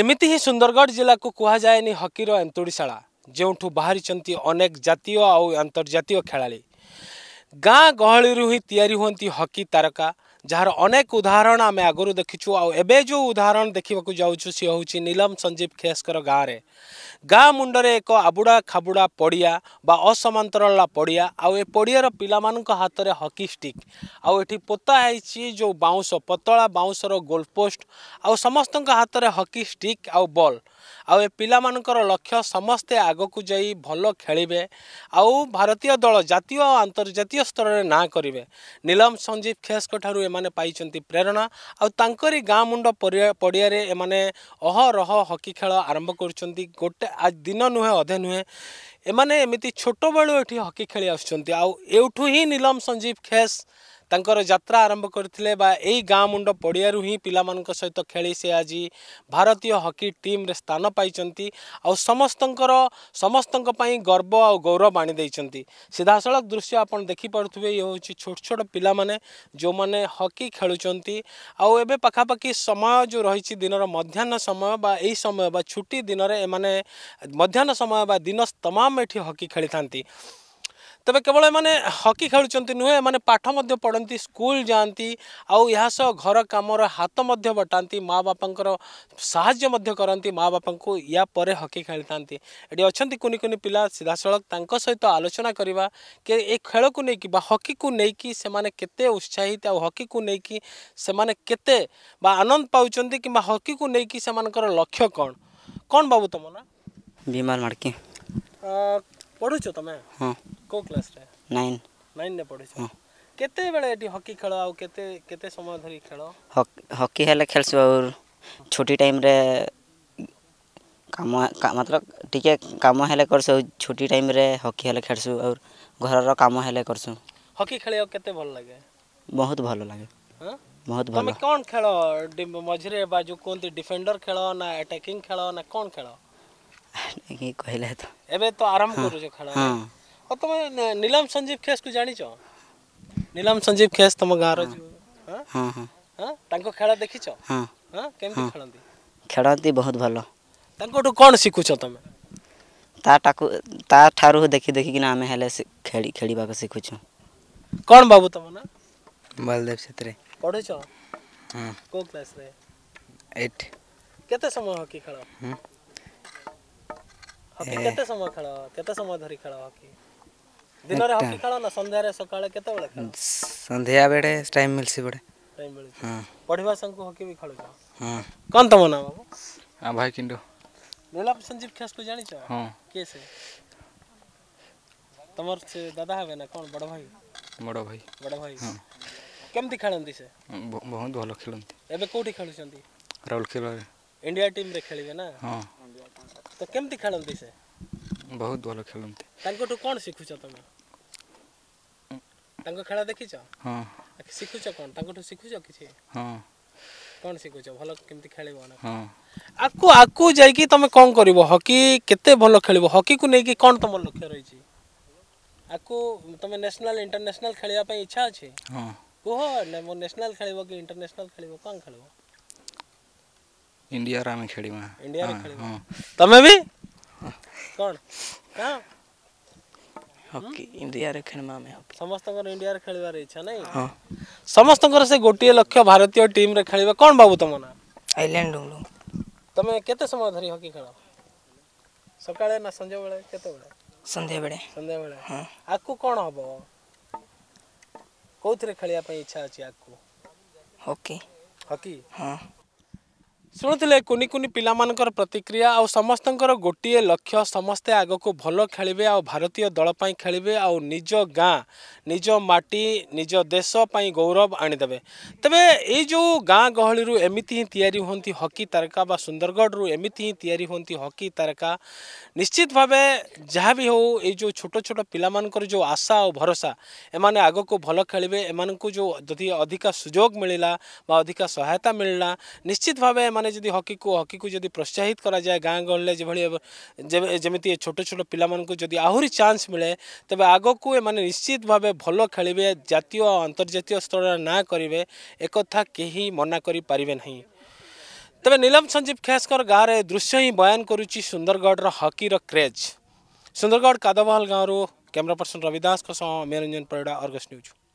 ଏମିତି ହିଁ ସୁନ୍ଦରଗଡ଼ ଜିଲ୍ଲାକୁ କୁହାଯାଏନି ହକିର ଏନ୍ତୁଡ଼ିଶାଳା ଯେଉଁଠୁ ବାହାରିଛନ୍ତି ଅନେକ ଜାତୀୟ ଆଉ ଆନ୍ତର୍ଜାତୀୟ ଖେଳାଳି ଗାଁ ଗହଳିରୁ ହିଁ ତିଆରି ହୁଅନ୍ତି ହକି ତାରକା ଯାହାର ଅନେକ ଉଦାହରଣ ଆମେ ଆଗରୁ ଦେଖିଛୁ ଆଉ ଏବେ ଯେଉଁ ଉଦାହରଣ ଦେଖିବାକୁ ଯାଉଛୁ ସିଏ ହେଉଛି ନୀଲମ ସଞ୍ଜୀବ ଖେସ୍କର ଗାଁରେ ଗାଁ ମୁଣ୍ଡରେ ଏକ ଆବୁଡ଼ା ଖାବୁଡ଼ା ପଡ଼ିଆ ବା ଅସମାନ୍ତରାଳ ପଡ଼ିଆ ଆଉ ଏ ପଡ଼ିଆର ପିଲାମାନଙ୍କ ହାତରେ ହକି ଷ୍ଟିକ୍ ଆଉ ଏଠି ପୋତା ହେଇଛି ଯେଉଁ ବାଉଁଶ ପତଳା ବାଉଁଶର ଗୋଲ୍ପୋଷ୍ଟ ଆଉ ସମସ୍ତଙ୍କ ହାତରେ ହକି ଷ୍ଟିକ୍ ଆଉ ବଲ୍ ଆଉ ଏ ପିଲାମାନଙ୍କର ଲକ୍ଷ୍ୟ ସମସ୍ତେ ଆଗକୁ ଯାଇ ଭଲ ଖେଳିବେ ଆଉ ଭାରତୀୟ ଦଳ ଜାତୀୟ ଆଉ ଆନ୍ତର୍ଜାତୀୟ ସ୍ତରରେ ନାଁ କରିବେ ନୀଲମ ସଞ୍ଜୀବ ଖେସ୍ଙ୍କ ଠାରୁ ଏମାନେ ପାଇଛନ୍ତି ପ୍ରେରଣା ଆଉ ତାଙ୍କରି ଗାଁ ମୁଣ୍ଡ ପଡ଼ିଆରେ ଏମାନେ ଅହରହ ହକି ଖେଳ ଆରମ୍ଭ କରୁଛନ୍ତି ଗୋଟେ ଆଜି ଦିନ ନୁହେଁ ଅଧେ ନୁହେଁ ଏମାନେ ଏମିତି ଛୋଟବେଳୁ ଏଠି ହକି ଖେଳି ଆସୁଛନ୍ତି ଆଉ ଏଉଠୁ ହିଁ ନିଲମ ସଞ୍ଜୀବ ଖେସ୍ ତାଙ୍କର ଯାତ୍ରା ଆରମ୍ଭ କରିଥିଲେ ବା ଏଇ ଗାଁ ମୁଣ୍ଡ ପଡ଼ିଆରୁ ହିଁ ପିଲାମାନଙ୍କ ସହିତ ଖେଳି ସେ ଆଜି ଭାରତୀୟ ହକି ଟିମ୍ରେ ସ୍ଥାନ ପାଇଛନ୍ତି ଆଉ ସମସ୍ତଙ୍କର ସମସ୍ତଙ୍କ ପାଇଁ ଗର୍ବ ଆଉ ଗୌରବ ଆଣି ଦେଇଛନ୍ତି ସିଧାସଳଖ ଦୃଶ୍ୟ ଆପଣ ଦେଖିପାରୁଥିବେ ଇଏ ହେଉଛି ଛୋଟ ଛୋଟ ପିଲାମାନେ ଯେଉଁମାନେ ହକି ଖେଳୁଛନ୍ତି ଆଉ ଏବେ ପାଖାପାଖି ସମୟ ଯେଉଁ ରହିଛି ଦିନର ମଧ୍ୟାହ୍ନ ସମୟ ବା ଏହି ସମୟ ବା ଛୁଟି ଦିନରେ ଏମାନେ ମଧ୍ୟାହ୍ନ ସମୟ ବା ଦିନ ତମାମ ଏଠି ହକି ଖେଳିଥାନ୍ତି ତେବେ କେବଳ ଏମାନେ ହକି ଖେଳୁଛନ୍ତି ନୁହେଁ ଏମାନେ ପାଠ ମଧ୍ୟ ପଢ଼ନ୍ତି ସ୍କୁଲ ଯାଆନ୍ତି ଆଉ ଏହା ସହ ଘର କାମର ହାତ ମଧ୍ୟ ବଟାନ୍ତି ମା ବାପାଙ୍କର ସାହାଯ୍ୟ ମଧ୍ୟ କରନ୍ତି ମା ବାପାଙ୍କୁ ୟା ପରେ ହକି ଖେଳିଥାନ୍ତି ଏଠି ଅଛନ୍ତି କୁନି କୁନି ପିଲା ସିଧାସଳଖ ତାଙ୍କ ସହିତ ଆଲୋଚନା କରିବା କି ଏ ଖେଳକୁ ନେଇକି ବା ହକିକୁ ନେଇକି ସେମାନେ କେତେ ଉତ୍ସାହିତ ଆଉ ହକିକୁ ନେଇକି ସେମାନେ କେତେ ବା ଆନନ୍ଦ ପାଉଛନ୍ତି କିମ୍ବା ହକିକୁ ନେଇକି ସେମାନଙ୍କର ଲକ୍ଷ୍ୟ କ'ଣ କ'ଣ ବାବୁ ତମ ନା ବିମାର ମାଡ଼କି ପଢ଼ୁଛ ତମେ ହଁ କୋଉ କ୍ଲାସରେ ନାଇନ୍ ନାଇନ୍ରେ ପଢ଼ୁଛ କେତେବେଳେ ଏଠି ହକି ଖେଳ ଆଉ କେତେ କେତେ ସମୟ ଧରି ଖେଳ ହକି ହେଲେ ଖେଳସୁ ଆଉ ଛୁଟି ଟାଇମ୍ରେ କାମ ମାତ୍ର ଟିକେ କାମ ହେଲେ କରସୁ ଆଉ ଛୁଟି ଟାଇମ୍ରେ ହକି ହେଲେ ଖେଳସୁ ଆଉ ଘରର କାମ ହେଲେ କରସୁ ହକି ଖେଳିବାକୁ କେତେ ଭଲ ଲାଗେ ବହୁତ ଭଲ ଲାଗେ ବହୁତ ଭଲ କ'ଣ ଖେଳ ମଝିରେ ବା ଯେଉଁ କୁହନ୍ତି ଡିଫେଣ୍ଡର ଖେଳ ନା ଆଟାକିଂ ଖେଳ ନା କ'ଣ ଖେଳ କହିଲେ ତ ଏବେ ତ ଆରମ୍ଭ କରୁଛ ଖେଳ ଆଉ ତମେ ନିଲାମ ସଞ୍ଜୀବ ଖେସକୁ ଜାଣିଛ ନିଲାମ ସଞ୍ଜୀବ ଖେସ ତମ ଗାଁର ତାଙ୍କ ଖେଳ ଦେଖିଛ କେମିତି ଖେଳନ୍ତି ଖେଳନ୍ତି ବହୁତ ଭଲ ତାଙ୍କଠୁ କ'ଣ ଶିଖୁଛ ତମେ ତାଟାକୁ ତାଠାରୁ ଦେଖି ଦେଖିକିନା ଆମେ ହେଲେ ଖେଳି ଖେଳିବାକୁ ଶିଖୁଛୁ କ'ଣ ବାବୁ ତମ ନା ବଳଦେବ ସେଥିରେ ପଢ଼ୁଛ କେଉଁ କ୍ଲାସ୍ରେ ଏଇଟ୍ କେତେ ସମୟ ହକି ଖେଳ ହକି କେତେ ସମୟ ଖେଳ କେତେ ସମୟ ଧରି ଖେଳ ହକି ଦିନରେ ହକି ଖେଳ ନା ସନ୍ଧ୍ୟାରେ ସକାଳେ କେତେବେଳେ ଖେଳ ସନ୍ଧ୍ୟା ବେଳେ ଟାଇମ୍ ମିଳିଛି ବଡ଼େ ପଢ଼ିବା ସାଙ୍ଗକୁ ହକି ବି ଖେଳୁଛ କ'ଣ ତମ ନାଁ ବାବୁ ହଁ ଭାଇ କିନ୍ତୁ ନୀଲାପ ସଞ୍ଜୀବ ଖେସକୁ ଜାଣିଛ ହଁ କିଏ ସେ ତମର ସେ ଦାଦା ହେବେ ନା କ'ଣ ବଡ଼ ଭାଇ ବଡ଼ ଭାଇ ବଡ଼ ଭାଇ କେମିତି ଖେଳନ୍ତି ସେ ବହୁତ ଭଲ ଖେଳନ୍ତି ଏବେ କୋଉଠି ଖେଳୁଛନ୍ତି ରାଉରକେଲାରେ ଇଣ୍ଡିଆ ଟିମ୍ରେ ଖେଳିବେ ନା ହଁ ତ କେମିତି ଖେଳନ୍ତି ସେ ବହୁତ ଭଲ ଖେଳନ୍ତି ତାଙ୍କଠୁ କ'ଣ ଶିଖୁଛ ତମେ ତାଙ୍କ ଖେଳ ଦେଖିଛ ହଁ ଶିଖୁଛ କ'ଣ ତାଙ୍କଠୁ ଶିଖୁଛ କିଛି ହଁ କ'ଣ ଶିଖୁଛ ଭଲ କେମିତି ଖେଳିବ ନା ଆକୁ ଆକୁ ଯାଇକି ତମେ କ'ଣ କରିବ ହକି କେତେ ଭଲ ଖେଳିବ ହକିକୁ ନେଇକି କ'ଣ ତମର ଲକ୍ଷ୍ୟ ରହିଛି ଆକୁ ତମେ ନ୍ୟାସନାଲ୍ ଇଣ୍ଟରନ୍ୟାସନାଲ୍ ଖେଳିବା ପାଇଁ ଇଚ୍ଛା ଅଛି କୁହ ମୋ ନ୍ୟାସନାଲ୍ ଖେଳିବ କି ଇଣ୍ଟରନ୍ୟାସନାଲ୍ ଖେଳିବ କ'ଣ ଖେଳିବ ଇଣ୍ଡିଆରେ ଆମେ ଖେଳିବା ଇଣ୍ଡିଆରେ ଖେଳିବା ତମେ ବି କ'ଣ ହଁ ହକି ଇଣ୍ଡିଆରେ ଖେଳିବା ଆମେ ସମସ୍ତଙ୍କର ଇଣ୍ଡିଆରେ ଖେଳିବାର ଇଚ୍ଛା ନାଇଁ ହଁ ସମସ୍ତଙ୍କର ସେ ଗୋଟିଏ ଲକ୍ଷ୍ୟ ଭାରତୀୟ ଟିମ୍ରେ ଖେଳିବେ କ'ଣ ବାବୁ ତମ ନାଁ ଆଇଲ୍ୟାଣ୍ଡ ଡୁଙ୍ଗଲୁ ତମେ କେତେ ସମୟ ଧରି ହକି ଖେଳ ସକାଳେ ନା ସଞ୍ଜବେଳେ କେତେବେଳେ ସନ୍ଧ୍ୟାବେଳେ ସନ୍ଧ୍ୟାବେଳେ ଆଗକୁ କ'ଣ ହବ କେଉଁଥିରେ ଖେଳିବା ପାଇଁ ଇଚ୍ଛା ଅଛି ଆଗକୁ ହକି ହକି ହଁ ଶୁଣୁଥିଲେ କୁନି କୁନି ପିଲାମାନଙ୍କର ପ୍ରତିକ୍ରିୟା ଆଉ ସମସ୍ତଙ୍କର ଗୋଟିଏ ଲକ୍ଷ୍ୟ ସମସ୍ତେ ଆଗକୁ ଭଲ ଖେଳିବେ ଆଉ ଭାରତୀୟ ଦଳ ପାଇଁ ଖେଳିବେ ଆଉ ନିଜ ଗାଁ ନିଜ ମାଟି ନିଜ ଦେଶ ପାଇଁ ଗୌରବ ଆଣିଦେବେ ତେବେ ଏଇ ଯେଉଁ ଗାଁ ଗହଳିରୁ ଏମିତି ହିଁ ତିଆରି ହୁଅନ୍ତି ହକି ତାରକା ବା ସୁନ୍ଦରଗଡ଼ରୁ ଏମିତି ହିଁ ତିଆରି ହୁଅନ୍ତି ହକି ତାରକା ନିଶ୍ଚିତ ଭାବେ ଯାହା ବି ହେଉ ଏଇ ଯେଉଁ ଛୋଟ ଛୋଟ ପିଲାମାନଙ୍କର ଯେଉଁ ଆଶା ଆଉ ଭରସା ଏମାନେ ଆଗକୁ ଭଲ ଖେଳିବେ ଏମାନଙ୍କୁ ଯେଉଁ ଯଦି ଅଧିକା ସୁଯୋଗ ମିଳିଲା ବା ଅଧିକା ସହାୟତା ମିଳିଲା ନିଶ୍ଚିତ ଭାବେ ଏମାନେ ପିଲାମାନେ ଯଦି ହକିକୁ ହକିକୁ ଯଦି ପ୍ରୋତ୍ସାହିତ କରାଯାଏ ଗାଁ ଗହଳିରେ ଯେଭଳି ଯେମିତି ଛୋଟ ଛୋଟ ପିଲାମାନଙ୍କୁ ଯଦି ଆହୁରି ଚାନ୍ସ ମିଳେ ତେବେ ଆଗକୁ ଏମାନେ ନିଶ୍ଚିତ ଭାବେ ଭଲ ଖେଳିବେ ଜାତୀୟ ଅନ୍ତର୍ଜାତୀୟ ସ୍ତରରେ ନାଁ କରିବେ ଏକଥା କେହି ମନା କରିପାରିବେ ନାହିଁ ତେବେ ନିଲମ ସଞ୍ଜୀବ ଖେସଙ୍କର ଗାଁରେ ଦୃଶ୍ୟ ହିଁ ବୟାନ କରୁଛି ସୁନ୍ଦରଗଡ଼ର ହକିର କ୍ରେଜ୍ ସୁନ୍ଦରଗଡ଼ କାଦବହଲ ଗାଁରୁ କ୍ୟାମେରା ପର୍ସନ ରବି ଦାସଙ୍କ ସହ ମନୋରଞ୍ଜନ ପରିଡ଼ା ଅର୍ଗସ୍ ନ୍ୟୁଜ୍